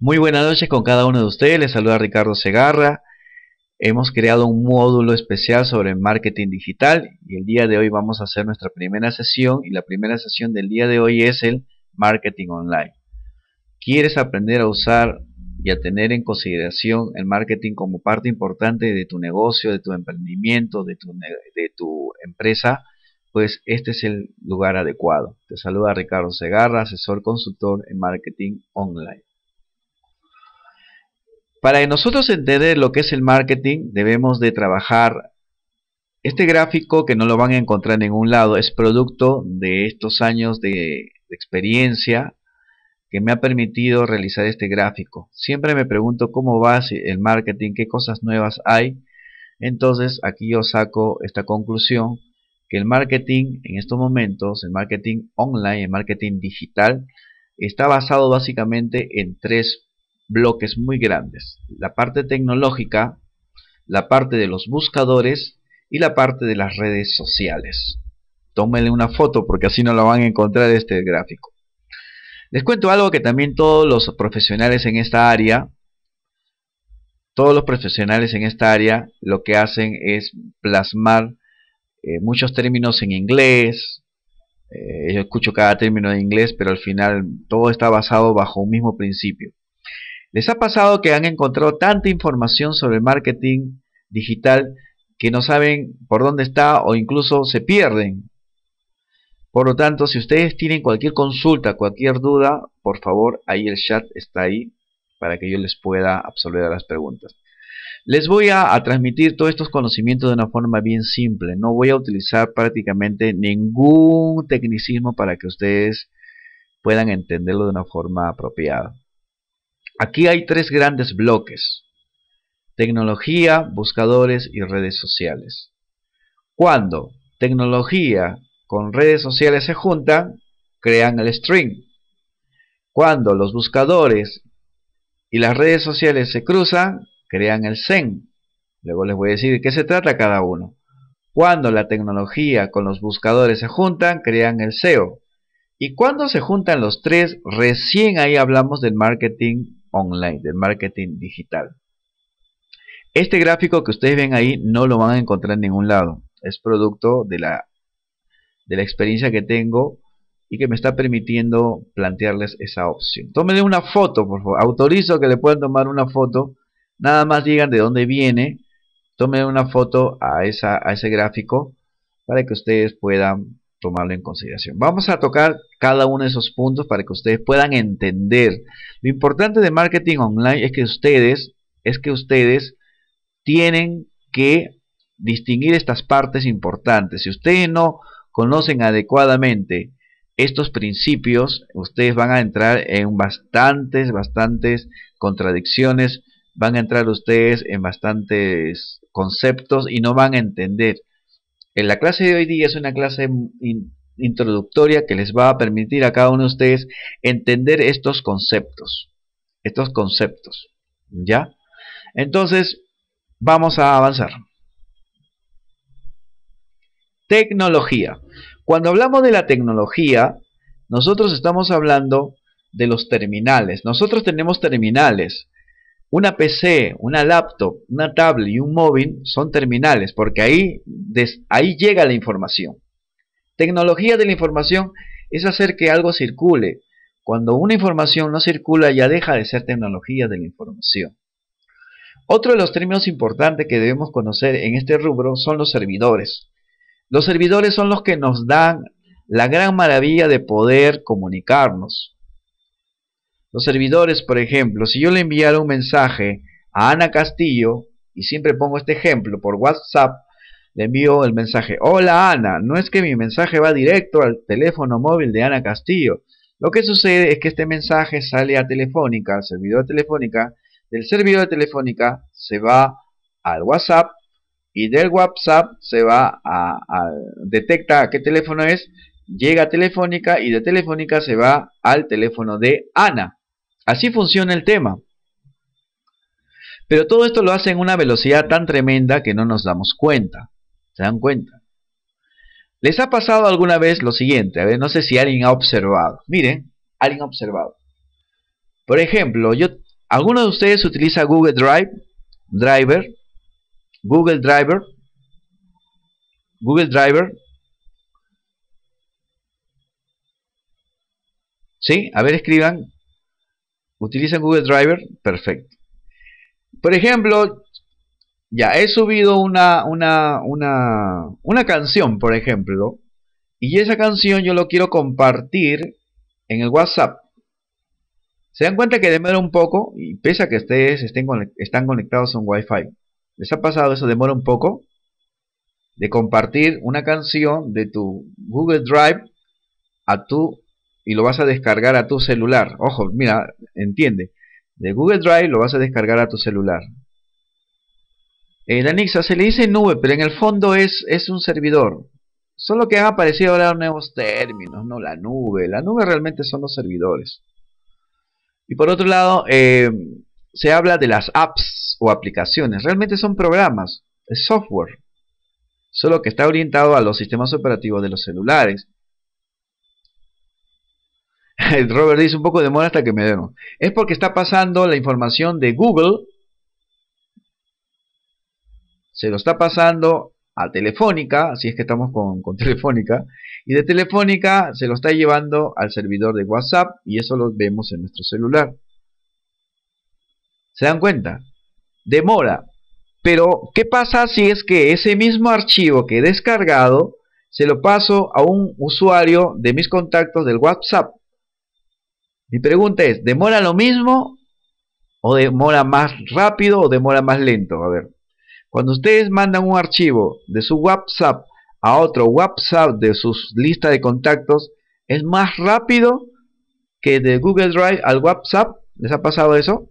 Muy buenas noches con cada uno de ustedes, les saluda Ricardo Segarra. Hemos creado un módulo especial sobre marketing digital y el día de hoy vamos a hacer nuestra primera sesión y la primera sesión del día de hoy es el marketing online. ¿Quieres aprender a usar y a tener en consideración el marketing como parte importante de tu negocio, de tu emprendimiento, de tu, de tu empresa? pues este es el lugar adecuado. Te saluda Ricardo Segarra, asesor consultor en marketing online. Para nosotros entender lo que es el marketing, debemos de trabajar este gráfico que no lo van a encontrar en ningún lado, es producto de estos años de, experiencia que me ha permitido realizar este gráfico. Siempre me pregunto cómo va el marketing, qué cosas nuevas hay. Entonces aquí yo saco esta conclusión que el marketing en estos momentos, el marketing online, el marketing digital, está basado básicamente en tres bloques muy grandes. La parte tecnológica, la parte de los buscadores y la parte de las redes sociales. Tómenle una foto porque así no lo van a encontrar este gráfico. Les cuento algo que también todos los profesionales en esta área, todos los profesionales en esta área lo que hacen es plasmar eh, muchos términos en inglés. Eh, yo escucho cada término en inglés, pero al final todo está basado bajo un mismo principio. ¿Les ha pasado que han encontrado tanta información sobre marketing digital que no saben por dónde está o incluso se pierden? Por lo tanto, si ustedes tienen cualquier consulta, cualquier duda, por favor, ahí el chat está ahí para que yo les pueda absolver a las preguntas. Les voy a transmitir todos estos conocimientos de una forma bien simple. No voy a utilizar prácticamente ningún tecnicismo para que ustedes puedan entenderlo de una forma apropiada. Aquí hay tres grandes bloques. Tecnología, buscadores y redes sociales. Cuando tecnología con redes sociales se juntan, crean el string. Cuando los buscadores y las redes sociales se cruzan, crean el sen. Luego les voy a decir de qué se trata cada uno. Cuando la tecnología con los buscadores se juntan, crean el SEO. Y cuando se juntan los tres, recién ahí hablamos del marketing online, del marketing digital. Este gráfico que ustedes ven ahí no lo van a encontrar en ningún lado. Es producto de la, de la experiencia que tengo y que me está permitiendo plantearles esa opción. Tómenle una foto, por favor. Autorizo que le puedan tomar una foto. Nada más digan de dónde viene. Tomen una foto a, esa, a ese gráfico para que ustedes puedan tomarlo en consideración. Vamos a tocar cada uno de esos puntos para que ustedes puedan entender. Lo importante de marketing online es que ustedes, es que ustedes tienen que distinguir estas partes importantes. Si ustedes no conocen adecuadamente estos principios, ustedes van a entrar en bastantes, bastantes contradicciones, van a entrar ustedes en bastantes conceptos y no van a entender. Eh, la clase de hoy día es una clase introductoria que les va a permitir a cada uno de ustedes entender estos conceptos. Estos conceptos. ¿Ya? Entonces, vamos a avanzar. Tecnología. Cuando hablamos de la tecnología, nosotros estamos hablando de los terminales. Nosotros tenemos terminales. Una PC, una laptop, una tablet y un móvil son terminales porque ahí, ahí llega la información. Tecnología de la información es hacer que algo circule. Cuando una información no circula ya deja de ser tecnología de la información. Otro de los términos importantes que debemos conocer en este rubro son los servidores. Los servidores son los que nos dan la gran maravilla de poder comunicarnos. Los servidores, por ejemplo, si yo le enviara un mensaje a Ana Castillo, y siempre pongo este ejemplo, por WhatsApp, le envío el mensaje, hola Ana, no es que mi mensaje va directo al teléfono móvil de Ana Castillo. Lo que sucede es que este mensaje sale a Telefónica, al servidor de Telefónica, del servidor de Telefónica se va al WhatsApp y del WhatsApp se va a, detecta qué teléfono es, llega a Telefónica y de Telefónica se va al teléfono de Ana. Así funciona el tema. Pero todo esto lo hace en una velocidad tan tremenda que no nos damos cuenta. ¿Se dan cuenta? ¿Les ha pasado alguna vez lo siguiente? A ver, no sé si alguien ha observado. Miren, alguien ha observado. Por ejemplo, yo, ¿alguno de ustedes utiliza Google Drive? Driver. Google Driver. Google Driver. ¿Sí? A ver, escriban ¿Utilizan Google Driver? Perfecto. Por ejemplo, ya he subido una, una, una, una canción, por ejemplo, y esa canción yo lo quiero compartir en el WhatsApp. Se dan cuenta que demora un poco, y pese a que ustedes estén están conectados a un Wi-Fi. ¿Les ha pasado eso? Demora un poco de compartir una canción de tu Google Drive a tu y lo vas a descargar a tu celular. Ojo, mira, entiende. De Google Drive lo vas a descargar a tu celular. En eh, Anixa se le dice nube, pero en el fondo es, es un servidor. Solo que han aparecido ahora nuevos términos, ¿no? La nube. La nube realmente son los servidores. Y por otro lado, eh, se habla de las apps o aplicaciones. Realmente son programas, es software. Solo que está orientado a los sistemas operativos de los celulares. Robert dice un poco demora hasta que me den. Es porque está pasando la información de Google. Se lo está pasando a Telefónica, si es que estamos con, con, Telefónica, y de Telefónica se lo está llevando al servidor de WhatsApp y eso lo vemos en nuestro celular. ¿Se dan cuenta? Demora. Pero, ¿qué pasa si es que ese mismo archivo que he descargado se lo paso a un usuario de mis contactos del WhatsApp? Mi pregunta es, ¿demora lo mismo o demora más rápido o demora más lento? A ver, cuando ustedes mandan un archivo de su WhatsApp a otro WhatsApp de sus lista de contactos, ¿es más rápido que de Google Drive al WhatsApp? ¿Les ha pasado eso?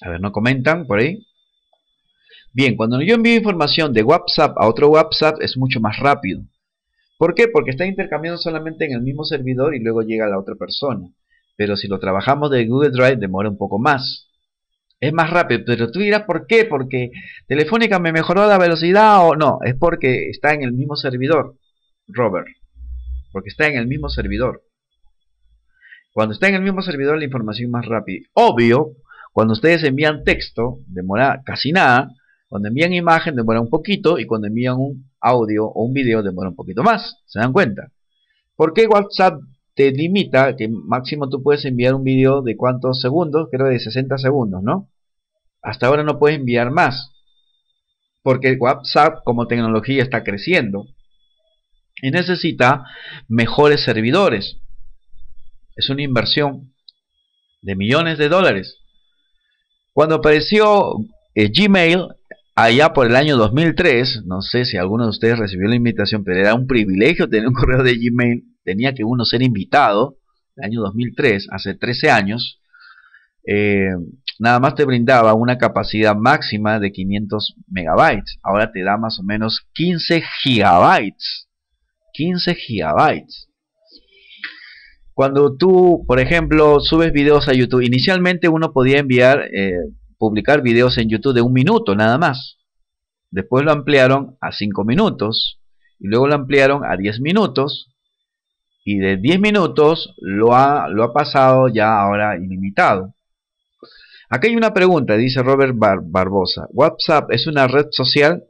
A ver, ¿no comentan por ahí? Bien, cuando yo envío información de WhatsApp a otro WhatsApp es mucho más rápido. ¿Por qué? Porque está intercambiando solamente en el mismo servidor y luego llega a la otra persona. Pero si lo trabajamos de Google Drive demora un poco más. Es más rápido, pero tú dirás por qué, porque Telefónica me mejoró la velocidad o no, es porque está en el mismo servidor, Robert, porque está en el mismo servidor. Cuando está en el mismo servidor la información más rápida. Obvio, cuando ustedes envían texto, demora casi nada, cuando envían imagen demora un poquito y cuando envían un audio o un video demora un poquito más. ¿Se dan cuenta? ¿Por qué WhatsApp te limita que máximo tú puedes enviar un video de cuántos segundos? Creo de 60 segundos, ¿no? Hasta ahora no puedes enviar más. Porque WhatsApp como tecnología está creciendo y necesita mejores servidores. Es una inversión de millones de dólares. Cuando apareció eh, Gmail, allá por el año 2003, no sé si alguno de ustedes recibió la invitación, pero era un privilegio tener un correo de Gmail, tenía que uno ser invitado, el año 2003, hace 13 años, eh, nada más te brindaba una capacidad máxima de 500 megabytes, ahora te da más o menos 15 gigabytes, 15 gigabytes. Cuando tú, por ejemplo, subes videos a YouTube, inicialmente uno podía enviar eh, publicar videos en YouTube de un minuto nada más. Después lo ampliaron a 5 minutos y luego lo ampliaron a 10 minutos y de 10 minutos lo ha, lo ha pasado ya ahora ilimitado. Aquí hay una pregunta, dice Robert Barbosa. ¿WhatsApp es una red social?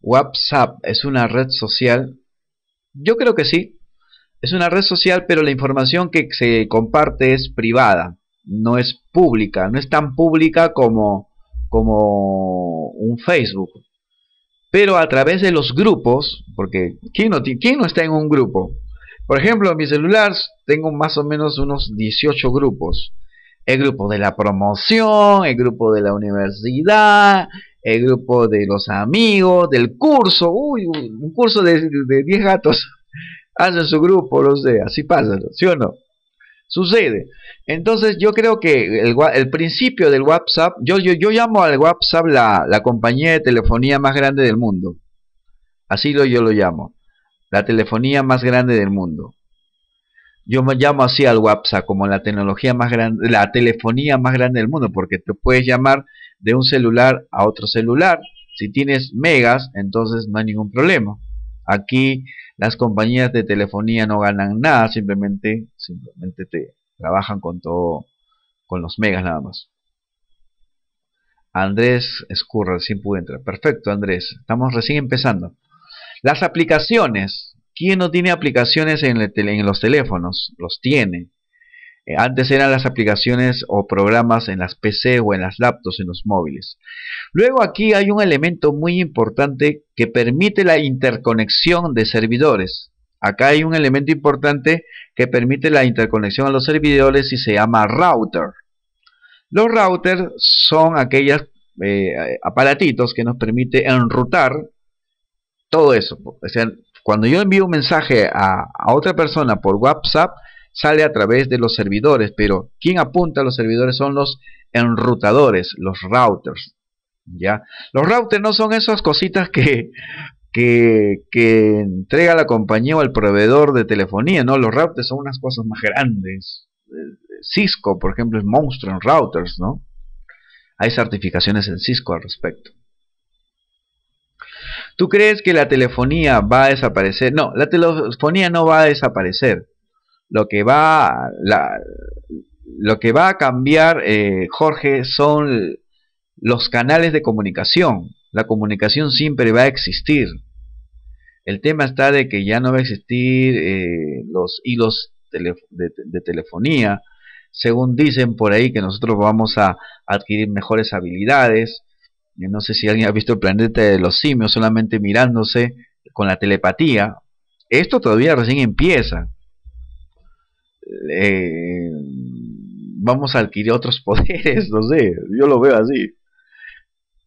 ¿WhatsApp es una red social? Yo creo que sí. Es una red social, pero la información que se comparte es privada, no es pública, no es tan pública como, como un Facebook. Pero a través de los grupos, porque ¿quién no, no está en un grupo? Por ejemplo, en mi celular tengo más o menos unos 18 grupos. El grupo de la promoción, el grupo de la universidad, el grupo de los amigos, del curso, uy, un curso de, de 10 gatos hacen su grupo, los de así pasa, ¿sí o no? Sucede. Entonces yo creo que el, el principio del WhatsApp, yo, yo, yo llamo al WhatsApp la, la, compañía de telefonía más grande del mundo. Así lo, yo lo llamo. La telefonía más grande del mundo. Yo me llamo así al WhatsApp como la tecnología más grande, la telefonía más grande del mundo, porque te puedes llamar de un celular a otro celular. Si tienes megas, entonces no hay ningún problema. Aquí las compañías de telefonía no ganan nada, simplemente, simplemente te trabajan con todo, con los megas nada más. Andrés Escurra, sin pude entrar. Perfecto, Andrés. Estamos recién empezando. Las aplicaciones. ¿Quién no tiene aplicaciones en, en los teléfonos? Los tiene. Eh, antes eran las aplicaciones o programas en las PC o en las laptops, en los móviles. Luego aquí hay un elemento muy importante que permite la interconexión de servidores. Acá hay un elemento importante que permite la interconexión a los servidores y se llama router. Los routers son aquellos eh, aparatitos que nos permite enrutar todo eso. O sea, cuando yo envío un mensaje a otra persona por WhatsApp, sale a través de los servidores, pero quien apunta a los servidores son los enrutadores, los routers. ¿ya? Los routers no son esas cositas que, que, que entrega la compañía o el proveedor de telefonía, ¿no? Los routers son unas cosas más grandes. Cisco, por ejemplo, es monstruo en routers, ¿no? Hay certificaciones en Cisco al respecto. ¿Tú crees que la telefonía va a desaparecer? No, la telefonía no va a desaparecer lo que va, lo que va a cambiar, eh, Jorge, son los canales de comunicación. La comunicación siempre va a existir. El tema está de que ya no va a existir eh, los hilos de, telefonía. Según dicen por ahí que nosotros vamos a adquirir mejores habilidades. Yo eh, no sé si alguien ha visto el planeta de los simios solamente mirándose con la telepatía. Esto todavía recién empieza. Eh, vamos a adquirir otros poderes, no sé, yo lo veo así.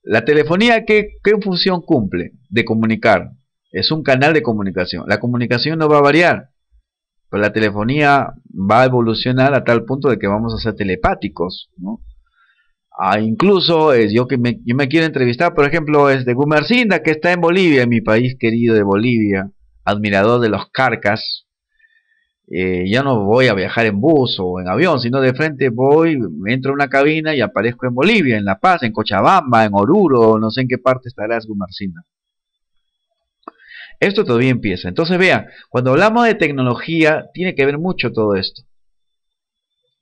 La telefonía, ¿qué, función cumple? De comunicar. Es un canal de comunicación. La comunicación no va a variar, pero la telefonía va a evolucionar a tal punto de que vamos a ser telepáticos, ¿no? Ah, incluso es, yo que me, yo me quiero entrevistar, por ejemplo, es de Gumercinda, que está en Bolivia, mi país querido de Bolivia, admirador de los Carcas, eh, ya no voy a viajar en bus o en avión, sino de frente voy, entro en una cabina y aparezco en Bolivia, en La Paz, en Cochabamba, en Oruro, no sé en qué parte estarás, Gumarcina. Esto todavía empieza. Entonces vean, cuando hablamos de tecnología, tiene que ver mucho todo esto.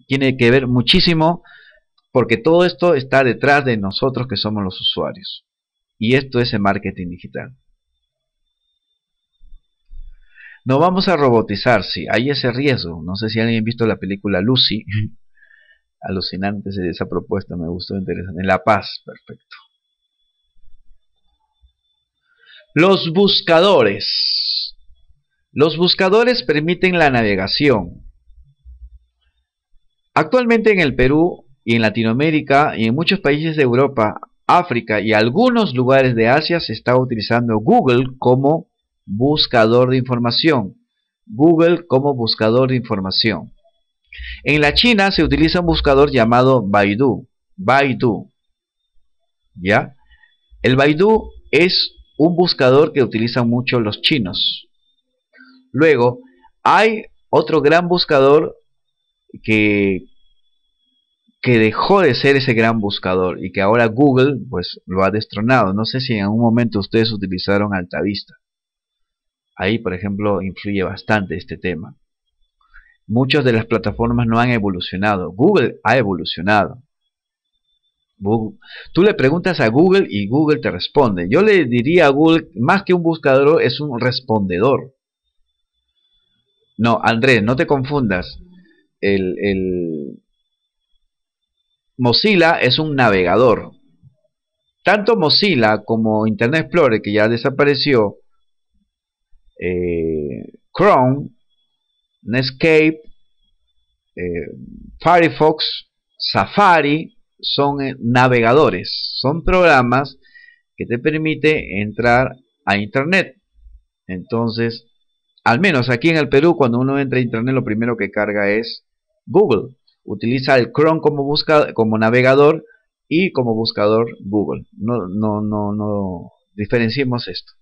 Tiene que ver muchísimo porque todo esto está detrás de nosotros que somos los usuarios. Y esto es el marketing digital. No vamos a robotizar, sí, hay ese riesgo. No sé si alguien ha visto la película Lucy. Alucinante esa propuesta, me gustó, interesante. La paz, perfecto. Los buscadores. Los buscadores permiten la navegación. Actualmente en el Perú y en Latinoamérica y en muchos países de Europa, África y algunos lugares de Asia se está utilizando Google como buscador de información. Google como buscador de información. En la China se utiliza un buscador llamado Baidu. Baidu. ¿Ya? El Baidu es un buscador que utilizan mucho los chinos. Luego, hay otro gran buscador que, que dejó de ser ese gran buscador y que ahora Google pues lo ha destronado. No sé si en algún momento ustedes utilizaron Altavista. Ahí, por ejemplo, influye bastante este tema. Muchas de las plataformas no han evolucionado. Google ha evolucionado. Tú le preguntas a Google y Google te responde. Yo le diría a Google, más que un buscador, es un respondedor. No, Andrés, no te confundas. el, Mozilla es un navegador. Tanto Mozilla como Internet Explorer, que ya desapareció, eh, Chrome, Netscape, eh, Firefox, Safari son eh, navegadores, son programas que te permite entrar a internet. Entonces, al menos aquí en el Perú, cuando uno entra a internet, lo primero que carga es Google. Utiliza el Chrome como, busca, como navegador y como buscador Google. No, no, no, no diferenciemos esto.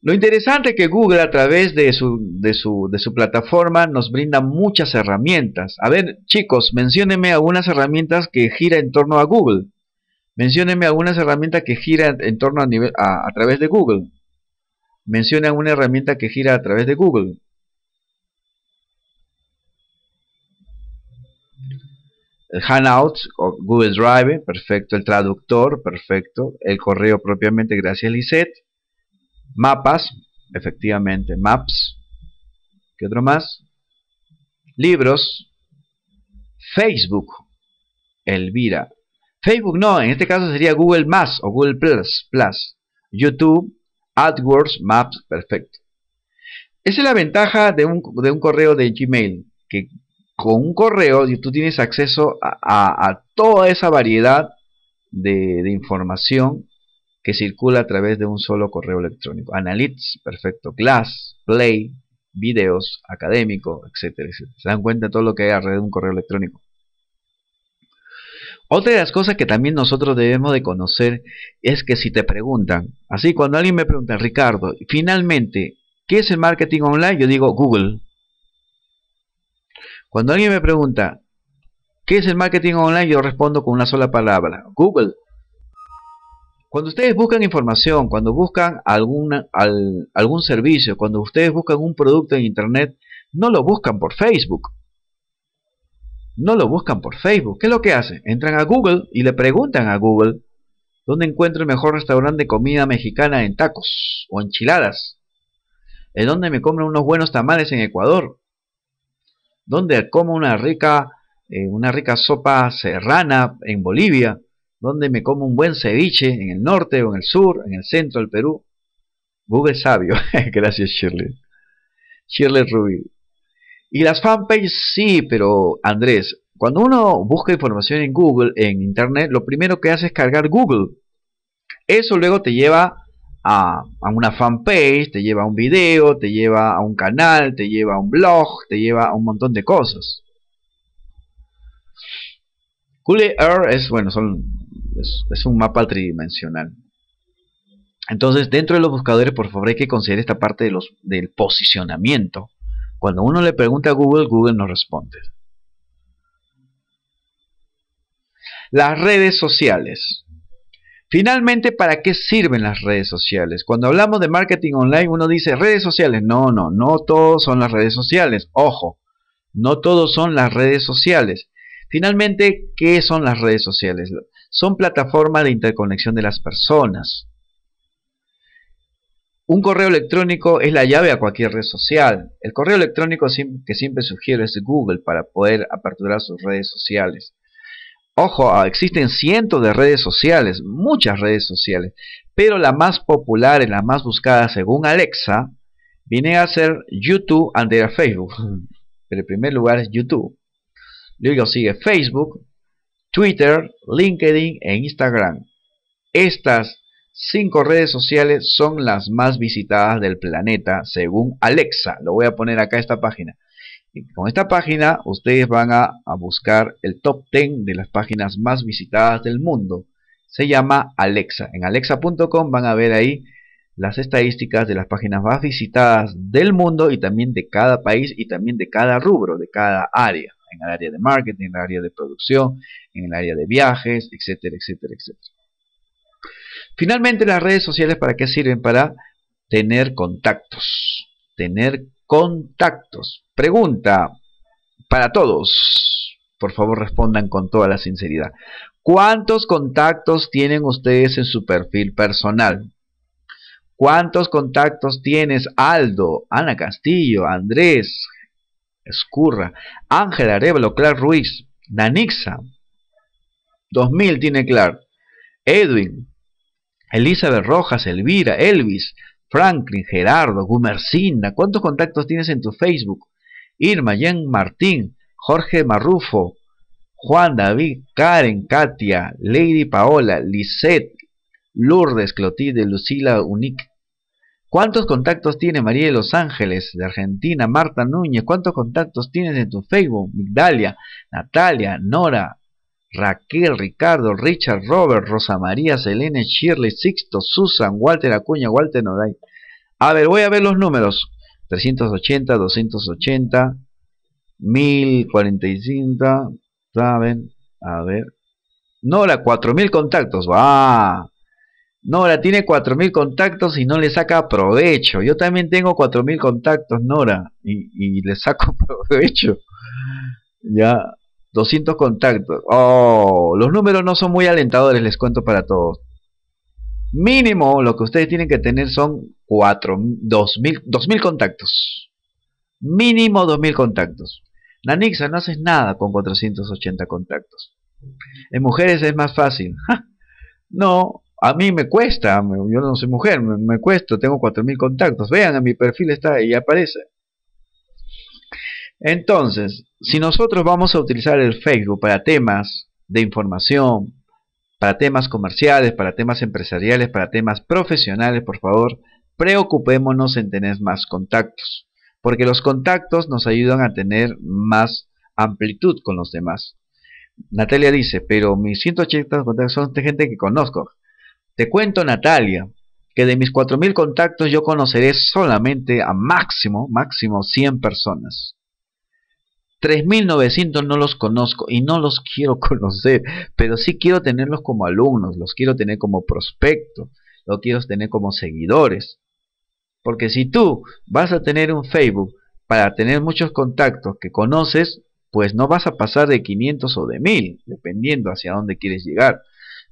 Lo interesante es que Google a través de su, de su, plataforma nos brinda muchas herramientas. A ver, chicos, menciónenme algunas herramientas que gira en torno a Google. Mencionenme algunas herramientas que gira en torno a, nivel, a, través de Google. Mencionen una herramienta que gira a través de Google. el Hangouts Google Drive, perfecto, el traductor, perfecto, el correo propiamente, gracias Lisette, mapas, efectivamente, maps. ¿Qué otro más? Libros, Facebook, Elvira. Facebook no, en este caso sería Google Maps o Google Plus, Plus. YouTube, AdWords, Maps, perfecto. Esa es la ventaja de un, correo de Gmail, que con un correo tú tienes acceso a, toda esa variedad de información que circula a través de un solo correo electrónico. Analytics, perfecto. Class, Play, videos, académico, etcétera, Se dan cuenta de todo lo que hay alrededor de un correo electrónico. Otra de las cosas que también nosotros debemos de conocer es que si te preguntan, así cuando alguien me pregunta, Ricardo, finalmente, ¿qué es el marketing online? Yo digo Google. Cuando alguien me pregunta, ¿qué es el marketing online? Yo respondo con una sola palabra, Google. Cuando ustedes buscan información, cuando buscan alguna, algún servicio, cuando ustedes buscan un producto en Internet, no lo buscan por Facebook. No lo buscan por Facebook. ¿Qué es lo que hacen? Entran a Google y le preguntan a Google dónde encuentro el mejor restaurante de comida mexicana en tacos o enchiladas. ¿En dónde me compro unos buenos tamales en Ecuador? ¿Dónde como una rica, eh, una rica sopa serrana en Bolivia? donde me como un buen ceviche en el norte o en el sur, en el centro del Perú. Google sabio. Gracias, Shirley. Shirley Rubí. Y las fanpages sí, pero Andrés, cuando uno busca información en Google, en Internet, lo primero que hace es cargar Google. Eso luego te lleva a, a, una fanpage, te lleva a un video, te lleva a un canal, te lleva a un blog, te lleva a un montón de cosas. Google Earth es, bueno, son es, un mapa tridimensional. Entonces, dentro de los buscadores, por favor, hay que considerar esta parte de los, del posicionamiento. Cuando uno le pregunta a Google, Google no responde. Las redes sociales. Finalmente, ¿para qué sirven las redes sociales? Cuando hablamos de marketing online, uno dice redes sociales. No, no, no todos son las redes sociales. Ojo, no todos son las redes sociales. Finalmente, ¿qué son las redes sociales? son plataformas de interconexión de las personas. Un correo electrónico es la llave a cualquier red social. El correo electrónico que siempre sugiero es Google para poder aperturar sus redes sociales. Ojo, ah, existen cientos de redes sociales, muchas redes sociales, pero la más popular y la más buscada según Alexa viene a ser YouTube ante Facebook. Pero el primer lugar es YouTube. Luego sigue Facebook, Twitter, LinkedIn e Instagram. Estas cinco redes sociales son las más visitadas del planeta según Alexa. Lo voy a poner acá esta página. con esta página ustedes van a, a, buscar el top 10 de las páginas más visitadas del mundo. Se llama Alexa. En alexa.com van a ver ahí las estadísticas de las páginas más visitadas del mundo y también de cada país y también de cada rubro, de cada área en el área de marketing, en el área de producción, en el área de viajes, etcétera, etcétera, etcétera. Finalmente, las redes sociales para qué sirven? Para tener contactos, tener contactos. Pregunta para todos. Por favor, respondan con toda la sinceridad. ¿Cuántos contactos tienen ustedes en su perfil personal? ¿Cuántos contactos tienes Aldo, Ana Castillo, Andrés, Escurra, Ángel Arevalo, Clark Ruiz, Nanixa, 2000 tiene Clark, Edwin, Elizabeth Rojas, Elvira, Elvis, Franklin, Gerardo, Gumercinda, ¿cuántos contactos tienes en tu Facebook? Irma, Jean Martín, Jorge Marrufo, Juan David, Karen, Katia, Lady Paola, Lisette, Lourdes, Clotilde, Lucila Unique, ¿Cuántos contactos tiene María de los Ángeles de Argentina? Marta Núñez, ¿cuántos contactos tienes en tu Facebook? Migdalia, Natalia, Nora, Raquel, Ricardo, Richard, Robert, Rosa María, Selene, Shirley, Sixto, Susan, Walter Acuña, Walter Noday. A ver, voy a ver los números. 380, 280, 1045, ¿saben? A ver. Nora, 4000 contactos. ¡Va! Nora tiene 4.000 contactos y no le saca provecho. Yo también tengo 4.000 contactos, Nora, y, le saco provecho. Ya, 200 contactos. Oh, los números no son muy alentadores, les cuento para todos. Mínimo, lo que ustedes tienen que tener son 2.000, 2000 contactos. Mínimo 2.000 contactos. Nanixa, no haces nada con 480 contactos. En mujeres es más fácil. no, a mí me cuesta, yo no soy mujer, me, cuesta, tengo 4.000 contactos, vean, a mi perfil está y aparece. Entonces, si nosotros vamos a utilizar el Facebook para temas de información, para temas comerciales, para temas empresariales, para temas profesionales, por favor, preocupémonos en tener más contactos, porque los contactos nos ayudan a tener más amplitud con los demás. Natalia dice, pero mis 180 contactos son de gente que conozco. Te cuento, Natalia, que de mis 4.000 contactos yo conoceré solamente a máximo, máximo 100 personas. 3.900 no los conozco y no los quiero conocer, pero sí quiero tenerlos como alumnos, los quiero tener como prospectos, los quiero tener como seguidores. Porque si tú vas a tener un Facebook para tener muchos contactos que conoces, pues no vas a pasar de 500 o de 1000, dependiendo hacia dónde quieres llegar.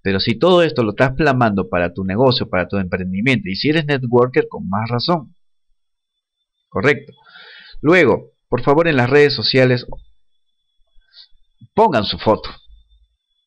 Pero si todo esto lo estás plamando para tu negocio, para tu emprendimiento, y si eres networker, con más razón. Correcto. Luego, por favor, en las redes sociales pongan su foto.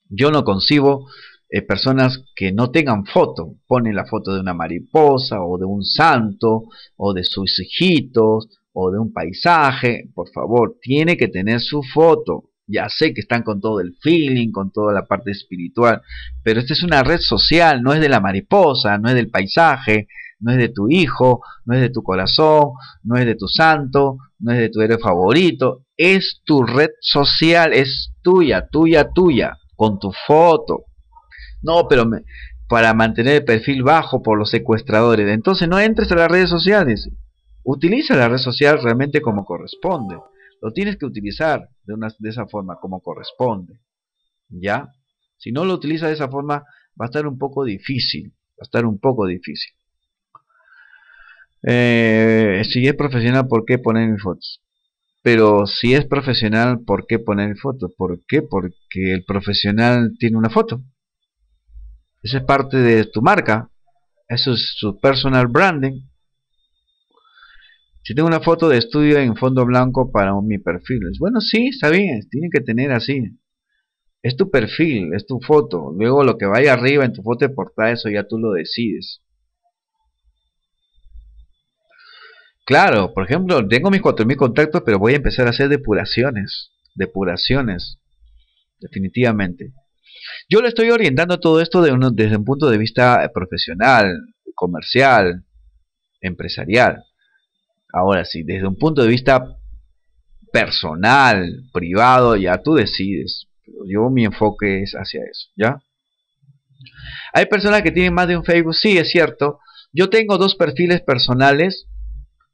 Yo no concibo eh, personas que no tengan foto. Ponen la foto de una mariposa o de un santo o de sus hijitos o de un paisaje. Por favor, tiene que tener su foto ya sé que están con todo el feeling, con toda la parte espiritual, pero esta es una red social, no es de la mariposa, no es del paisaje, no es de tu hijo, no es de tu corazón, no es de tu santo, no es de tu héroe favorito, es tu red social, es tuya, tuya, tuya, con tu foto. No, pero me, para mantener el perfil bajo por los secuestradores, entonces no entres a las redes sociales, utiliza la red social realmente como corresponde. Lo tienes que utilizar de, una, de esa forma como corresponde. ¿Ya? Si no lo utiliza de esa forma, va a estar un poco difícil. Va a estar un poco difícil. Eh, si es profesional, ¿por qué poner fotos? Pero si es profesional, ¿por qué poner fotos? ¿Por qué? Porque el profesional tiene una foto. Esa es parte de tu marca. Eso es su personal branding. Si tengo una foto de estudio en fondo blanco para mi perfil. Bueno, sí, está bien, tiene que tener así. Es tu perfil, es tu foto. Luego lo que vaya arriba en tu foto de portada, eso ya tú lo decides. Claro, por ejemplo, tengo mis 4.000 contactos, pero voy a empezar a hacer depuraciones. Depuraciones. Definitivamente. Yo le estoy orientando todo esto de desde un punto de vista eh, profesional, comercial, empresarial. Ahora sí, desde un punto de vista personal, privado, ya tú decides. yo mi enfoque es hacia eso, ¿ya? Hay personas que tienen más de un Facebook, sí, es cierto. Yo tengo dos perfiles personales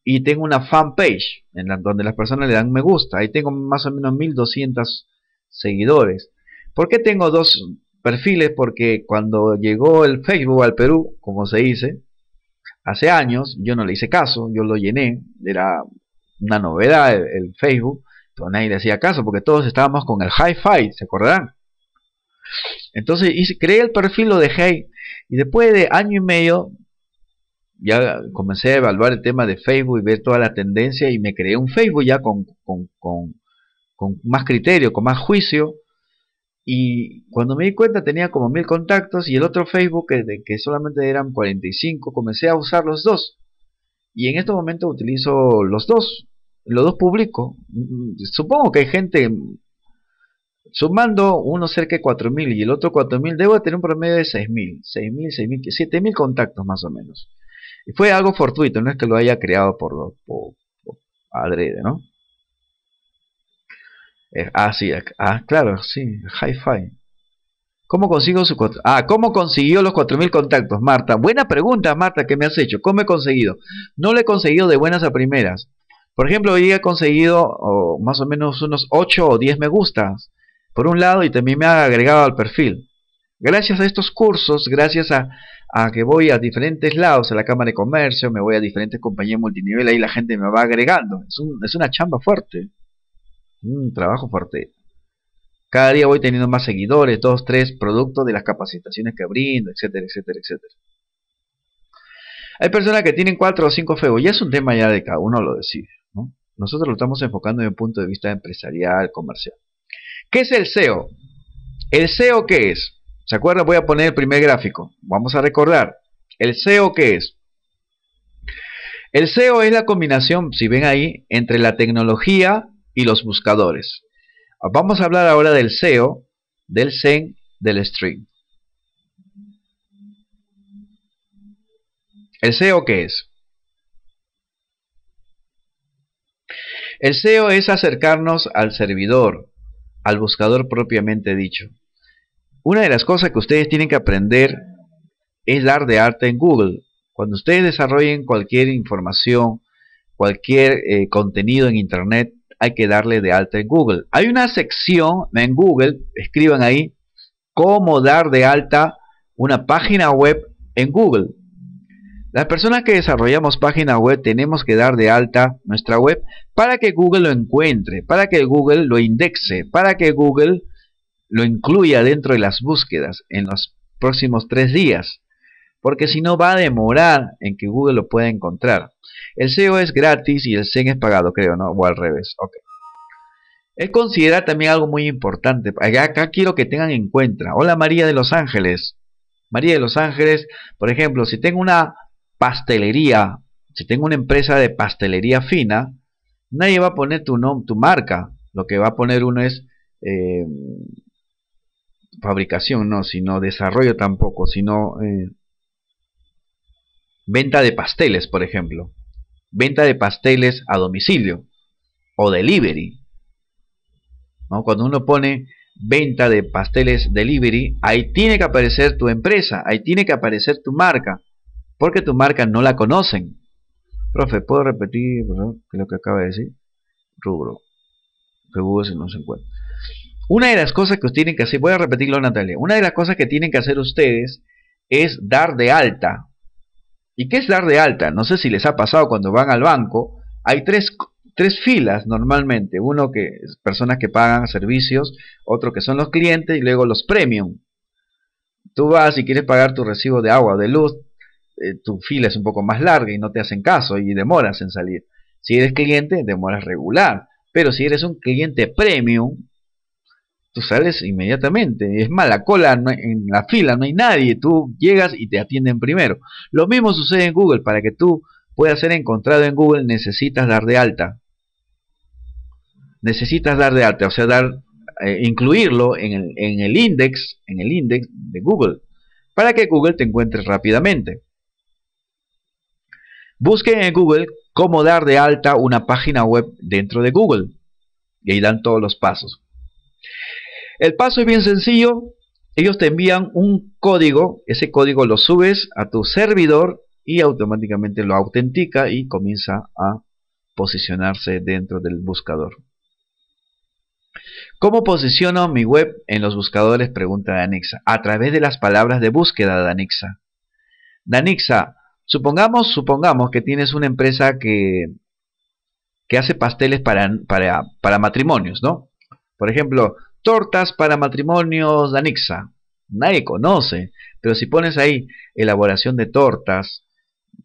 y tengo una fanpage en la, donde las personas le dan me gusta. Ahí tengo más o menos 1200 seguidores. ¿Por qué tengo dos perfiles? Porque cuando llegó el Facebook al Perú, como se dice, hace años, yo no le hice caso, yo lo llené, era una novedad el, Facebook, entonces nadie le hacía caso porque todos estábamos con el hi-fi, ¿se acordarán? Entonces hice, creé el perfil, lo dejé y después de año y medio ya comencé a evaluar el tema de Facebook y ver toda la tendencia y me creé un Facebook ya con, con, con, con más criterio, con más juicio y cuando me di cuenta tenía como mil contactos y el otro Facebook que, solamente eran 45, comencé a usar los dos. Y en este momento utilizo los dos, los dos publico. Supongo que hay gente sumando uno cerca de 4000 y el otro 4000, debo tener un promedio de 6000, 6000, 7000 contactos más o menos. Y fue algo fortuito, no es que lo haya creado por, por, por adrede, ¿no? Eh, ah, sí, ah, claro, sí, hi-fi. ¿Cómo consigo su Ah, consiguió los 4000 contactos, Marta? Buena pregunta, Marta, que me has hecho? ¿Cómo he conseguido? No lo he conseguido de buenas a primeras. Por ejemplo, hoy he conseguido más o menos unos 8 o 10 me gustas por un lado y también me ha agregado al perfil. Gracias a estos cursos, gracias a, a, que voy a diferentes lados, a la Cámara de Comercio, me voy a diferentes compañías multinivel, ahí la gente me va agregando. Es, es una chamba fuerte. Un trabajo fuerte. Cada día voy teniendo más seguidores, dos, tres, producto de las capacitaciones que brindo, etcétera, etcétera, etcétera. Hay personas que tienen cuatro o cinco feos, ya es un tema ya de cada uno lo decide. Nosotros lo estamos enfocando desde un punto de vista empresarial, comercial. ¿Qué es el SEO? ¿El SEO qué es? ¿Se acuerdan? Voy a poner el primer gráfico. Vamos a recordar. ¿El SEO qué es? El SEO es la combinación, si ven ahí, entre la tecnología y los buscadores. Ah, vamos a hablar ahora del SEO, del SEM, del Stream. ¿El SEO qué es? El SEO es acercarnos al servidor, al buscador propiamente dicho. Una de las cosas que ustedes tienen que aprender es dar de arte en Google. Cuando ustedes desarrollen cualquier información, cualquier eh, contenido en Internet, hay que darle de alta en Google. Hay una sección en Google, escriban ahí, cómo dar de alta una página web en Google. Las personas que desarrollamos página web tenemos que dar de alta nuestra web para que Google lo encuentre, para que Google lo indexe, para que Google lo incluya dentro de las búsquedas en los próximos tres días porque si no va a demorar en que Google lo pueda encontrar. El SEO es gratis y el SEM es pagado, creo, ¿no? O al revés, ok. Él considera también algo muy importante, acá quiero que tengan en cuenta, hola María de Los Ángeles, María de Los Ángeles, por ejemplo, si tengo una pastelería, si tengo una empresa de pastelería fina, nadie va a poner tu, nombre, tu marca, lo que va a poner uno es... Eh, fabricación no, sino desarrollo tampoco, sino eh, Venta de pasteles, por ejemplo. Venta de pasteles a domicilio o delivery. Cuando uno pone venta de pasteles delivery, ahí tiene que aparecer tu empresa, ahí tiene que aparecer tu marca, porque tu marca no la conocen. Profe, ¿puedo repetir lo que acaba de decir? Rubro. rubro si no se encuentra. Una de las cosas que tienen que hacer, voy a repetirlo Natalia, una de las cosas que tienen que hacer ustedes es dar de alta ¿Y qué es dar de alta? No sé si les ha pasado cuando van al banco. Hay tres, filas normalmente. Uno que es personas que pagan servicios, otro que son los clientes y luego los premium. Tú vas y quieres pagar tu recibo de agua o de luz, eh, tu fila es un poco más larga y no te hacen caso y demoras en salir. Si eres cliente, demoras regular. Pero si eres un cliente premium, tú sales inmediatamente. Es mala cola en la fila no hay nadie, tú llegas y te atienden primero. Lo mismo sucede en Google, para que tú puedas ser encontrado en Google necesitas dar de alta. Necesitas dar de alta, o sea, dar eh, incluirlo en el, en index, en el index de Google, para que Google te encuentre rápidamente. Busquen en Google cómo dar de alta una página web dentro de Google. Y ahí dan todos los pasos. El paso es bien sencillo. Ellos te envían un código, ese código lo subes a tu servidor y automáticamente lo autentica y comienza a posicionarse dentro del buscador. ¿Cómo posiciono mi web en los buscadores? Pregunta Danixa. A través de las palabras de búsqueda, Danixa. Danixa, supongamos, supongamos que tienes una empresa que, que hace pasteles para, para, para matrimonios, ¿no? Por ejemplo, tortas para matrimonios de anixa. Nadie conoce, pero si pones ahí elaboración de tortas,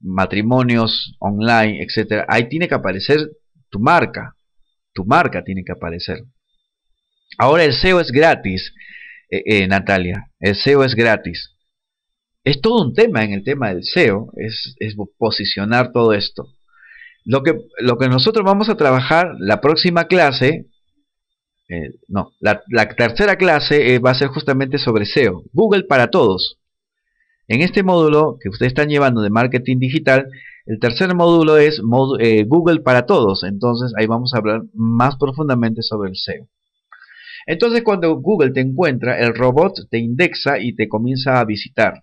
matrimonios online, etcétera, ahí tiene que aparecer tu marca. Tu marca tiene que aparecer. Ahora el SEO es gratis, eh, eh, Natalia. El SEO es gratis. Es todo un tema en el tema del SEO, es, es posicionar todo esto. Lo que, lo que nosotros vamos a trabajar la próxima clase eh, no, la, tercera clase eh, va a ser justamente sobre SEO, Google para todos. En este módulo que ustedes están llevando de marketing digital, el tercer módulo es eh, Google para todos, entonces ahí vamos a hablar más profundamente sobre el SEO. Entonces cuando Google te encuentra, el robot te indexa y te comienza a visitar.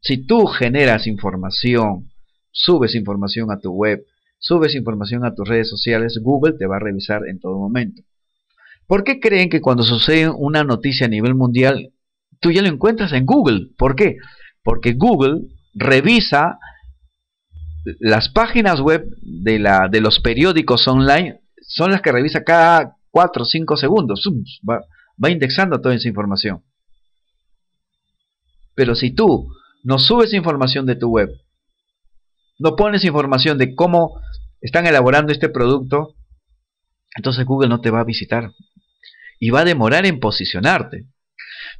Si tú generas información, subes información a tu web, subes información a tus redes sociales, Google te va a revisar en todo momento. ¿Por qué creen que cuando sucede una noticia a nivel mundial, tú ya lo encuentras en Google? ¿Por qué? Porque Google revisa las páginas web de, la, de los periódicos online, son las que revisa cada 4 o 5 segundos. va indexando toda esa información. Pero si tú no subes información de tu web, no pones información de cómo están elaborando este producto, entonces Google no te va a visitar, y va a demorar en posicionarte.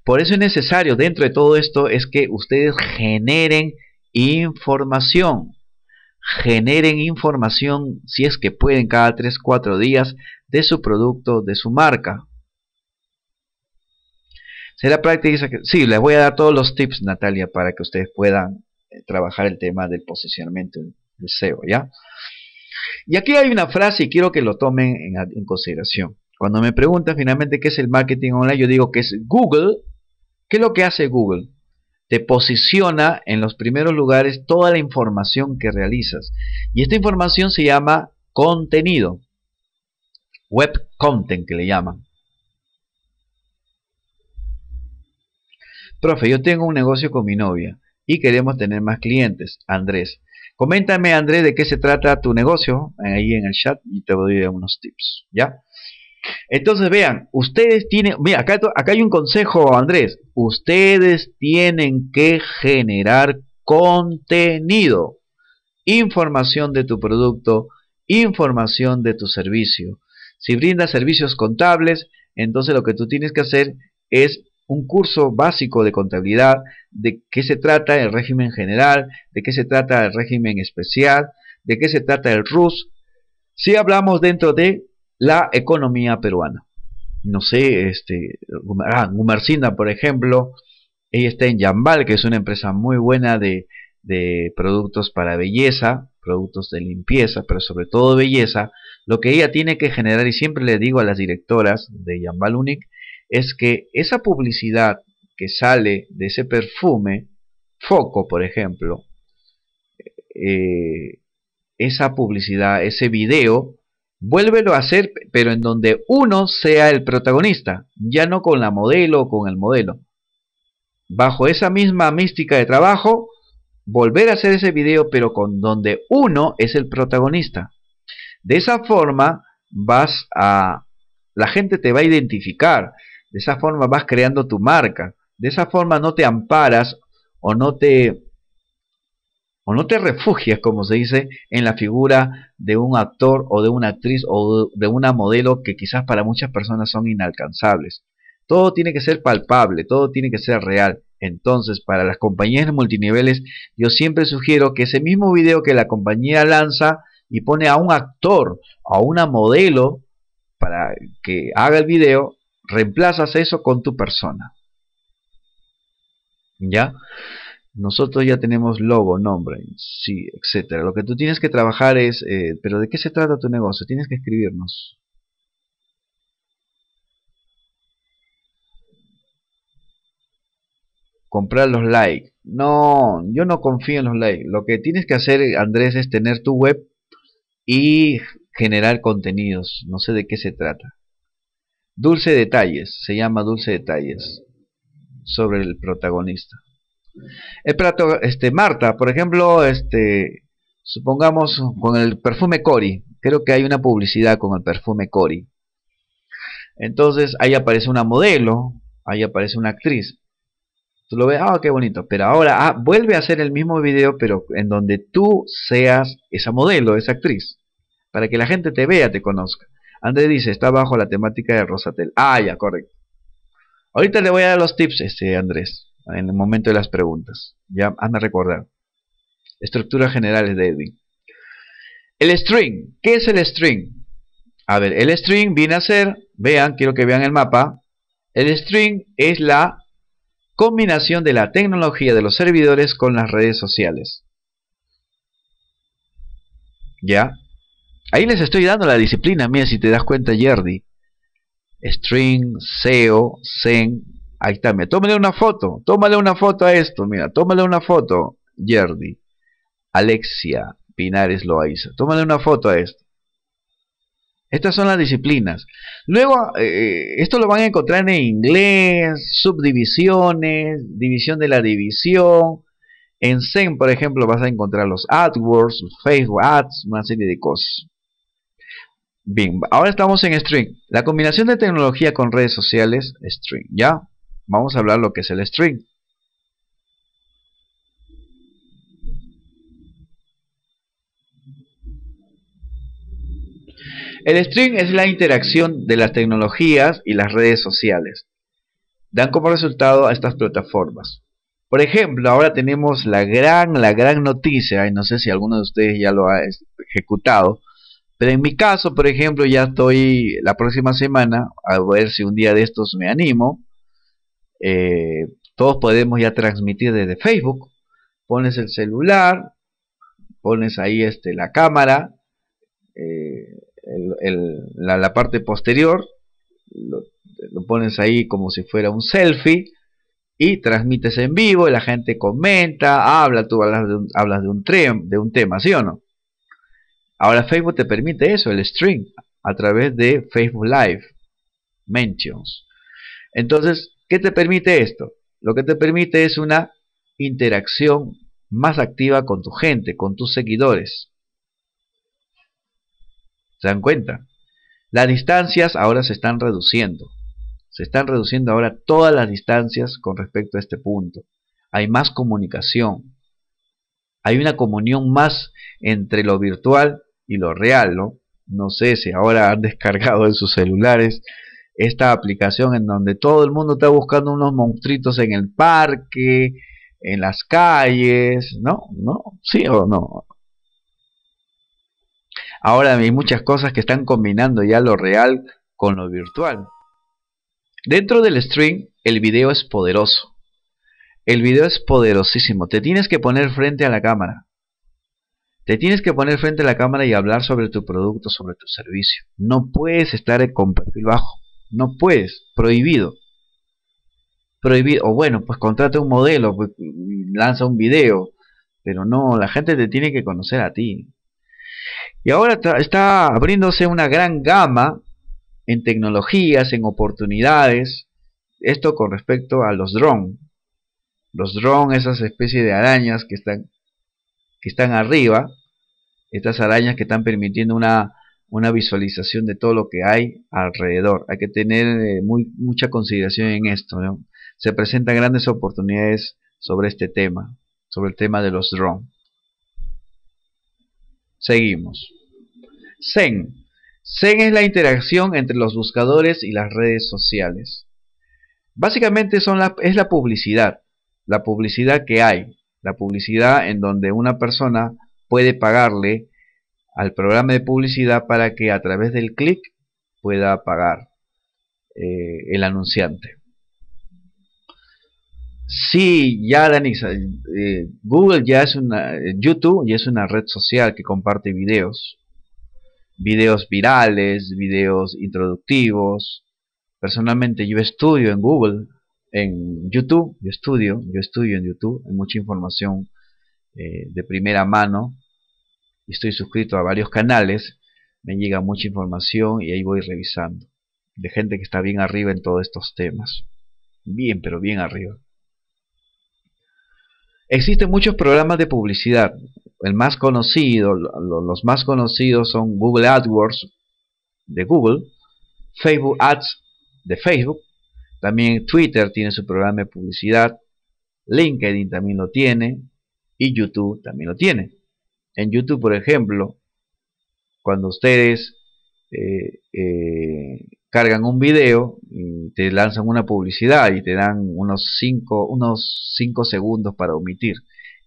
Por eso es necesario dentro de todo esto es que ustedes generen información. Generen información si es que pueden cada 3, 4 días de su producto, de su marca. Será práctica. Sí, les voy a dar todos los tips, Natalia, para que ustedes puedan eh, trabajar el tema del posicionamiento del SEO, ¿ya? Y aquí hay una frase y quiero que lo tomen en consideración. Cuando me preguntan finalmente qué es el marketing online, yo digo que es Google. ¿Qué es lo que hace Google? Te posiciona en los primeros lugares toda la información que realizas. Y esta información se llama contenido. Web content que le llaman. Profe, yo tengo un negocio con mi novia y queremos tener más clientes. Andrés, coméntame Andrés de qué se trata tu negocio ahí en el chat y te voy a dar unos tips, ¿ya? Entonces vean, ustedes tienen, mira, acá, acá hay un consejo, Andrés, ustedes tienen que generar contenido, información de tu producto, información de tu servicio. Si brindas servicios contables, entonces lo que tú tienes que hacer es un curso básico de contabilidad, de qué se trata el régimen general, de qué se trata el régimen especial, de qué se trata el RUS. Si hablamos dentro de la economía peruana. No sé, este, ah, por ejemplo, ella está en Yambal, que es una empresa muy buena de, productos para belleza, productos de limpieza, pero sobre todo belleza, lo que ella tiene que generar, y siempre le digo a las directoras de Yambal Unic, es que esa publicidad que sale de ese perfume, Foco, por ejemplo, eh, esa publicidad, ese video, Vuélvelo a hacer, pero en donde uno sea el protagonista, ya no con la modelo o con el modelo. Bajo esa misma mística de trabajo, volver a hacer ese video, pero con donde uno es el protagonista. De esa forma vas a... La gente te va a identificar. De esa forma vas creando tu marca. De esa forma no te amparas o no te o no te refugias, como se dice, en la figura de un actor o de una actriz o de una modelo que quizás para muchas personas son inalcanzables. Todo tiene que ser palpable, todo tiene que ser real. Entonces, para las compañías de multiniveles, yo siempre sugiero que ese mismo video que la compañía lanza y pone a un actor, o a una modelo, para que haga el video, reemplazas eso con tu persona. ¿Ya? Nosotros ya tenemos logo, nombre, sí, etcétera. Lo que tú tienes que trabajar es, eh, pero ¿de qué se trata tu negocio? Tienes que escribirnos. Comprar los likes. No, yo no confío en los likes. Lo que tienes que hacer, Andrés, es tener tu web y generar contenidos. No sé de qué se trata. Dulce Detalles, se llama Dulce Detalles, sobre el protagonista. El plato, este, Marta, por ejemplo, este, supongamos con el perfume Cori, creo que hay una publicidad con el perfume Cori. Entonces ahí aparece una modelo, ahí aparece una actriz. Tú lo ves, ah, qué bonito. Pero ahora ah, vuelve a hacer el mismo video, pero en donde tú seas esa modelo, esa actriz, para que la gente te vea, te conozca. Andrés dice, está bajo la temática de Rosatel. Ah, ya, correcto. Ahorita le voy a dar los tips, este Andrés en el momento de las preguntas. Ya hazme recordar. Estructuras generales de Edwin. El string. ¿Qué es el string? A ver, el string viene a ser, vean, quiero que vean el mapa. El string es la combinación de la tecnología de los servidores con las redes sociales. ¿Ya? Ahí les estoy dando la disciplina, mira si te das cuenta, Jerdy. String, SEO, sen Ahí está, mira, tómale una foto, tómale una foto a esto, mira, tómale una foto, Jerdy. Alexia Pinares Loaiza, tómale una foto a esto. Estas son las disciplinas. Luego, eh, esto lo van a encontrar en inglés, subdivisiones, división de la división. En Zen, por ejemplo, vas a encontrar los AdWords, Facebook Ads, una serie de cosas. Bien, ahora estamos en String. La combinación de tecnología con redes sociales, String, ¿ya? vamos a hablar lo que es el string. El string es la interacción de las tecnologías y las redes sociales. Dan como resultado a estas plataformas. Por ejemplo, ahora tenemos la gran, la gran noticia, y no sé si alguno de ustedes ya lo ha ejecutado, pero en mi caso, por ejemplo, ya estoy la próxima semana, a ver si un día de estos me animo, eh, todos podemos ya transmitir desde Facebook. Pones el celular, pones ahí este, la cámara, eh, la, parte posterior, lo, pones ahí como si fuera un selfie y transmites en vivo, y la gente comenta, habla, tú hablas de un, de un, de un tema, ¿sí o no? Ahora Facebook te permite eso, el stream, a través de Facebook Live, Mentions. Entonces, ¿Qué te permite esto? Lo que te permite es una interacción más activa con tu gente, con tus seguidores. ¿Se dan cuenta? Las distancias ahora se están reduciendo. Se están reduciendo ahora todas las distancias con respecto a este punto. Hay más comunicación. Hay una comunión más entre lo virtual y lo real, ¿no? No sé si ahora han descargado en sus celulares esta aplicación en donde todo el mundo está buscando unos monstruitos en el parque, en las calles, ¿no? ¿No? ¿Sí o no? Ahora hay muchas cosas que están combinando ya lo real con lo virtual. Dentro del stream, el video es poderoso. El video es poderosísimo. Te tienes que poner frente a la cámara. Te tienes que poner frente a la cámara y hablar sobre tu producto, sobre tu servicio. No puedes estar con perfil bajo. No puedes, prohibido. Prohibido, o bueno, pues contrata un modelo, pues, lanza un video, pero no, la gente te tiene que conocer a ti. Y ahora está abriéndose una gran gama en tecnologías, en oportunidades, esto con respecto a los drones. Los drones, esas especies de arañas que están, que están arriba, estas arañas que están permitiendo una una visualización de todo lo que hay alrededor. Hay que tener eh, muy, mucha consideración en esto. Se presentan grandes oportunidades sobre este tema, sobre el tema de los drones. Seguimos. Zen. Zen es la interacción entre los buscadores y las redes sociales. Básicamente es la publicidad, la publicidad que hay, la publicidad en donde una persona puede pagarle al programa de publicidad para que a través del clic pueda pagar eh, el anunciante. Sí, ya danisa eh, Google ya es una, YouTube y es una red social que comparte videos, videos virales, videos introductivos. Personalmente yo estudio en Google, en YouTube, yo estudio, yo estudio en YouTube, hay mucha información eh, de primera mano y estoy suscrito a varios canales, me llega mucha información y ahí voy revisando. De gente que está bien arriba en todos estos temas. Bien, pero bien arriba. Existen muchos programas de publicidad. El más conocido, los más conocidos son Google AdWords de Google, Facebook Ads de Facebook, también Twitter tiene su programa de publicidad, LinkedIn también lo tiene y YouTube también lo tiene en YouTube, por ejemplo, cuando ustedes eh, eh, cargan un video y te lanzan una publicidad y te dan unos 5 unos cinco segundos para omitir.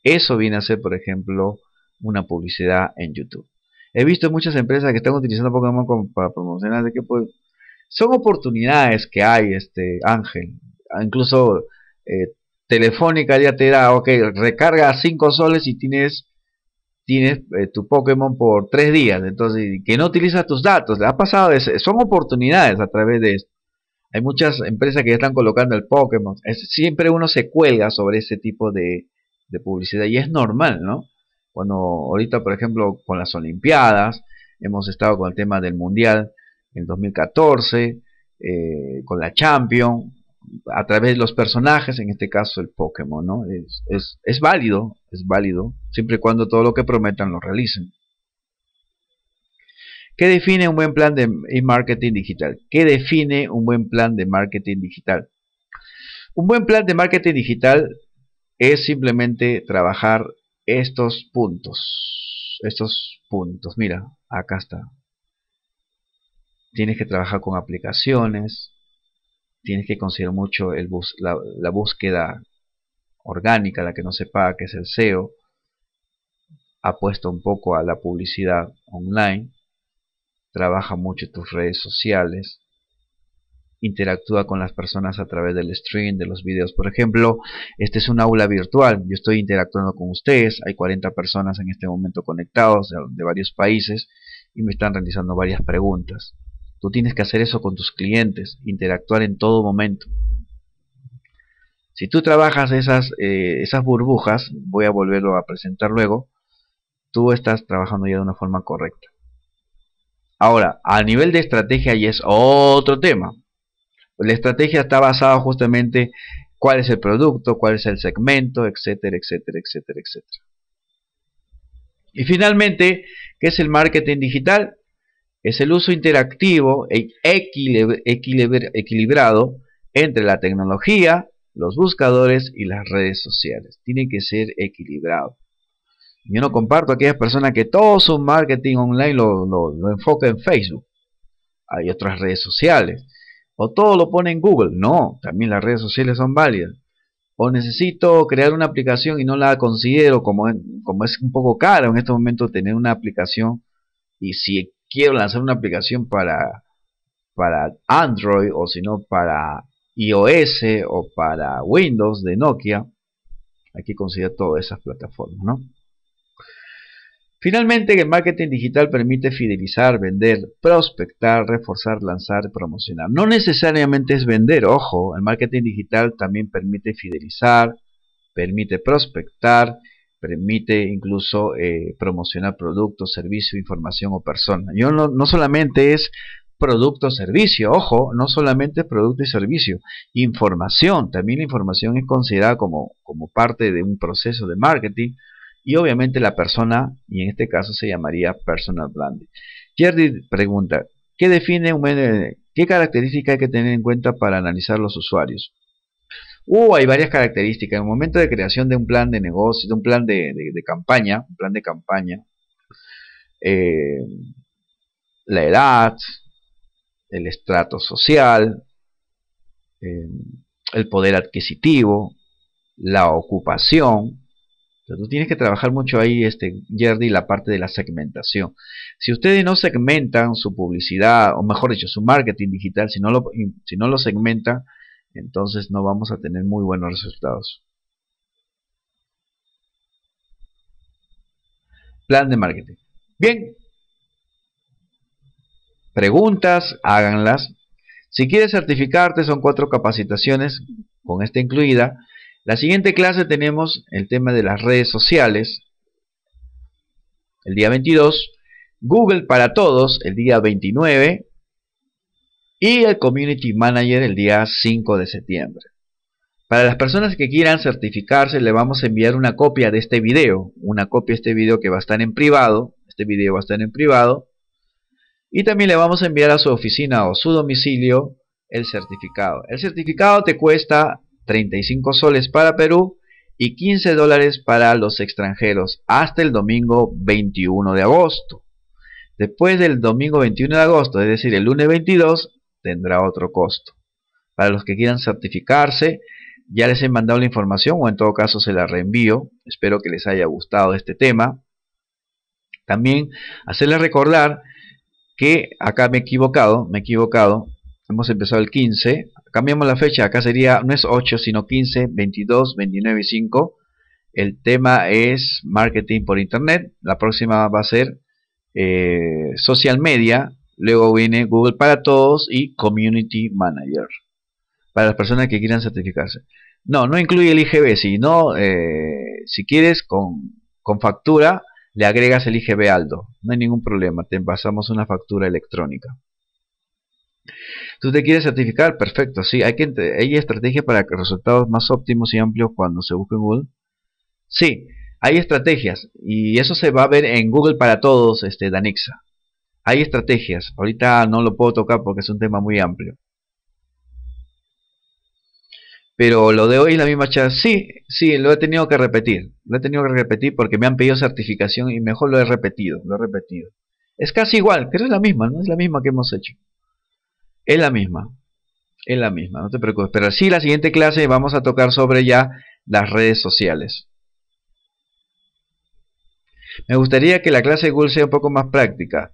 Eso viene a ser, por ejemplo, una publicidad en YouTube. He visto muchas empresas que están utilizando Pokémon para promocionar que pues, son oportunidades que hay, este Ángel. Incluso eh, Telefónica ya te da, ok, recarga 5 soles y tienes tienes eh, tu Pokémon por tres días, entonces que no utiliza tus datos, ha pasado, son oportunidades a través de esto. Hay muchas empresas que ya están colocando el Pokémon, siempre uno se cuelga sobre ese tipo de, publicidad y es normal, ¿no? Cuando ahorita, por ejemplo, con las Olimpiadas, hemos estado con el tema del Mundial en 2014, eh, con la champion a través de los personajes, en este caso el Pokémon, ¿no? es válido, es válido, siempre y cuando todo lo que prometan lo realicen. ¿Qué define un buen plan de marketing digital? ¿Qué define un buen plan de marketing digital? Un buen plan de marketing digital es simplemente trabajar estos puntos. Estos puntos. Mira, acá está. Tienes que trabajar con aplicaciones. Tienes que considerar mucho el la búsqueda orgánica, la que no se paga, que es el SEO, apuesta un poco a la publicidad online, trabaja mucho tus redes sociales, interactúa con las personas a través del stream, de los videos. Por ejemplo, este es un aula virtual, yo estoy interactuando con ustedes, hay 40 personas en este momento conectados de varios países y me están realizando varias preguntas. Tú tienes que hacer eso con tus clientes, interactuar en todo momento. Si tú trabajas esas, eh, esas burbujas, voy a volverlo a presentar luego, tú estás trabajando ya de una forma correcta. Ahora, a nivel de estrategia ya es otro tema. La estrategia está basada justamente cuál es el producto, cuál es el segmento, etcétera, etcétera, etcétera, etcétera. Y finalmente, ¿qué es el marketing digital? Es el uso interactivo e equilibrado entre la tecnología, los buscadores y las redes sociales. Tiene que ser equilibrado. Yo no comparto aquellas personas que todo su marketing online lo, lo, enfoca en Facebook. Hay otras redes sociales. O todo lo pone en Google. No, también las redes sociales son válidas. O necesito crear una aplicación y no la considero como, como es un poco caro en este momento tener una aplicación. Y si quiero lanzar una aplicación para, para Android o si no para iOS o para Windows de Nokia. Aquí que todas esas plataformas, Finalmente, el marketing digital permite fidelizar, vender, prospectar, reforzar, lanzar, promocionar. No necesariamente es vender, ojo, el marketing digital también permite fidelizar, permite prospectar, permite incluso eh, promocionar productos, servicios, información o persona. Yo no solamente es producto, servicio. Ojo, no solamente producto y servicio, información. También la información es considerada como, como parte de un proceso de marketing. Y obviamente la persona, y en este caso se llamaría personal branding. Jerry pregunta, ¿qué define un ¿Qué características hay que tener en cuenta para analizar los usuarios? Uh, hay varias características. En el momento de creación de un plan de negocio, de un plan de, campaña, un plan de campaña, eh, la edad, el estrato social, eh, el poder adquisitivo, la ocupación. Entonces, tú tienes que trabajar mucho ahí, este, Jerdy, la parte de la segmentación. Si ustedes no segmentan su publicidad, o mejor dicho, su marketing digital, si no lo, si no lo segmentan, entonces no vamos a tener muy buenos resultados. Plan de marketing. Bien, preguntas, háganlas. Si quieres certificarte, son cuatro capacitaciones, con esta incluida. La siguiente clase tenemos el tema de las redes sociales. El día 22. Google para todos, el día 29. Y el Community Manager el día 5 de septiembre. Para las personas que quieran certificarse, le vamos a enviar una copia de este video. Una copia de este video que va a estar en privado. Este video va a estar en privado y también le vamos a enviar a su oficina o su domicilio el certificado. El certificado te cuesta 35 soles para Perú y 15 dólares para los extranjeros hasta el domingo 21 de agosto. Después del domingo 21 de agosto, es decir, el lunes 22, tendrá otro costo. Para los que quieran certificarse, ya les he mandado la información o en todo caso se la reenvío. Espero que les haya gustado este tema. También hacerles recordar que acá me he equivocado, me he equivocado, hemos empezado el 15, cambiamos la fecha, acá sería, no es 8, sino 15, 22, 29 y 5. El tema es marketing por internet, la próxima va a ser eh, social media, luego viene Google para todos y Community Manager, para las personas que quieran certificarse. No, no incluye el IGB, sino eh, si quieres con, con factura, le agregas el IGB Aldo. No hay ningún problema, te envasamos una factura electrónica. ¿Tú te quieres certificar? Perfecto, sí. Hay, que, ¿Hay estrategia para que resultados más óptimos y amplios cuando se busque en Google? Sí, hay estrategias. Y eso se va a ver en Google para todos, este, Danixa. Hay estrategias. Ahorita no lo puedo tocar porque es un tema muy amplio. Pero lo de hoy es la misma charla. Sí, sí, lo he tenido que repetir. Lo he tenido que repetir porque me han pedido certificación y mejor lo he repetido, lo he repetido. Es casi igual, pero es la misma, ¿no? Es la misma que hemos hecho. Es la misma. Es la misma, no te preocupes. Pero sí, la siguiente clase vamos a tocar sobre ya las redes sociales. Me gustaría que la clase Google sea un poco más práctica.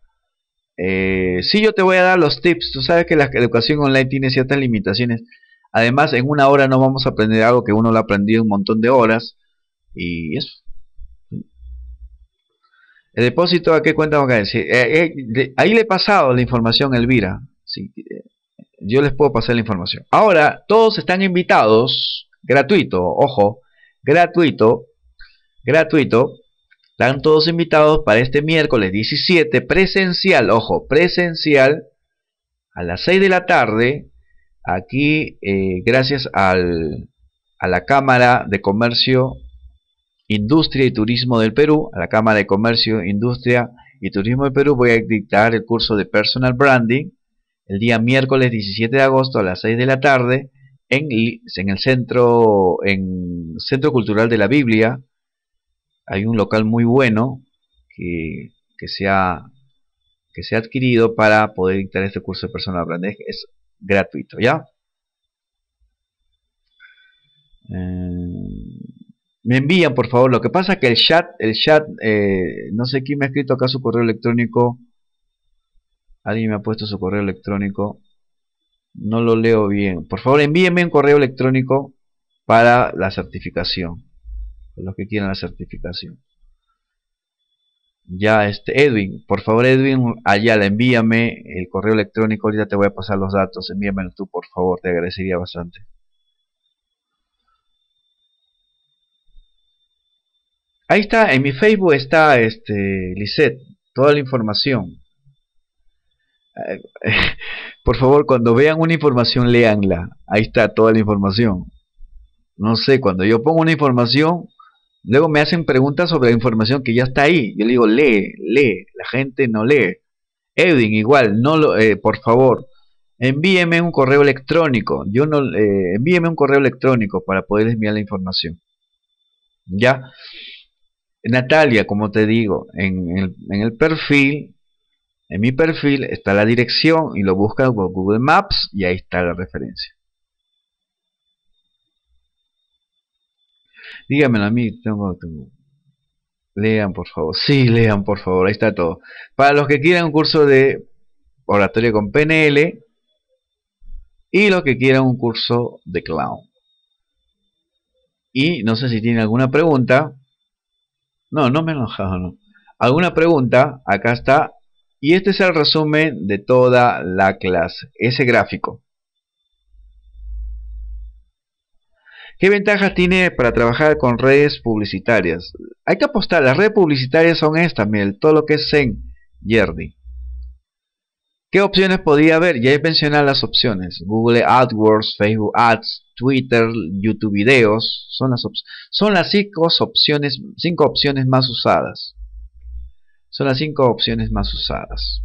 Eh, sí, yo te voy a dar los tips. Tú sabes que la educación online tiene ciertas limitaciones. Además, en una hora no vamos a aprender algo que uno lo ha aprendido un montón de horas. Y eso. El depósito, ¿a qué cuenta vamos eh, eh, ahí le he pasado la información Elvira. Eh, yo les puedo pasar la información. Ahora, todos están invitados, gratuito, ojo, gratuito, gratuito. Están todos invitados para este miércoles 17, presencial, ojo, presencial, a las 6 de la tarde, Aquí, eh, gracias al, a la Cámara de Comercio, Industria y Turismo del Perú, a la Cámara de Comercio, Industria y Turismo del Perú, voy a dictar el curso de Personal Branding el día miércoles 17 de agosto a las 6 de la tarde en, en el centro, en centro Cultural de la Biblia. Hay un local muy bueno que, que se ha que se ha adquirido para poder dictar este curso de personal branding. Es gratuito, ¿ya? Eh, me envían, por favor. Lo que pasa que el chat, el chat, eh, no sé quién me ha escrito acá su correo electrónico. Alguien me ha puesto su correo electrónico. No lo leo bien. Por favor, envíenme un correo electrónico para la certificación. Los que quieran la certificación ya este Edwin, por favor Edwin, allá envíame el correo electrónico, ahorita te voy a pasar los datos, envíamelo tú por favor, te agradecería bastante. Ahí está, en mi Facebook está este Lisette, toda la información. Por favor, cuando vean una información, leanla. Ahí está toda la información. No sé, cuando yo pongo una información, Luego me hacen preguntas sobre la información que ya está ahí. Yo le digo, lee, lee. La gente no lee. Edwin, igual, no lo, eh, por favor, envíeme un correo electrónico. Yo no, eh, envíeme un correo electrónico para poder enviar la información. ¿Ya? Natalia, como te digo, en el, perfil, en mi perfil está la dirección y lo buscan por Google Maps y ahí está la referencia. Dígamelo a mí, tengo Lean, por favor. Sí, lean, por favor. Ahí está todo. Para los que quieran un curso de oratoria con PNL y los que quieran un curso de clown. Y no sé si tienen alguna pregunta. No, no me he enojado, no. ¿Alguna pregunta? Acá está. Y este es el resumen de toda la clase. Ese gráfico. ¿Qué ventajas tiene para trabajar con redes publicitarias? Hay que apostar, las redes publicitarias son estas, Miguel, todo lo que es en Yerdi. ¿Qué opciones podría haber? Ya he mencionado las opciones. Google AdWords, Facebook Ads, Twitter, YouTube Videos. Son las, son las opciones, cinco opciones más usadas. Son las cinco opciones más usadas.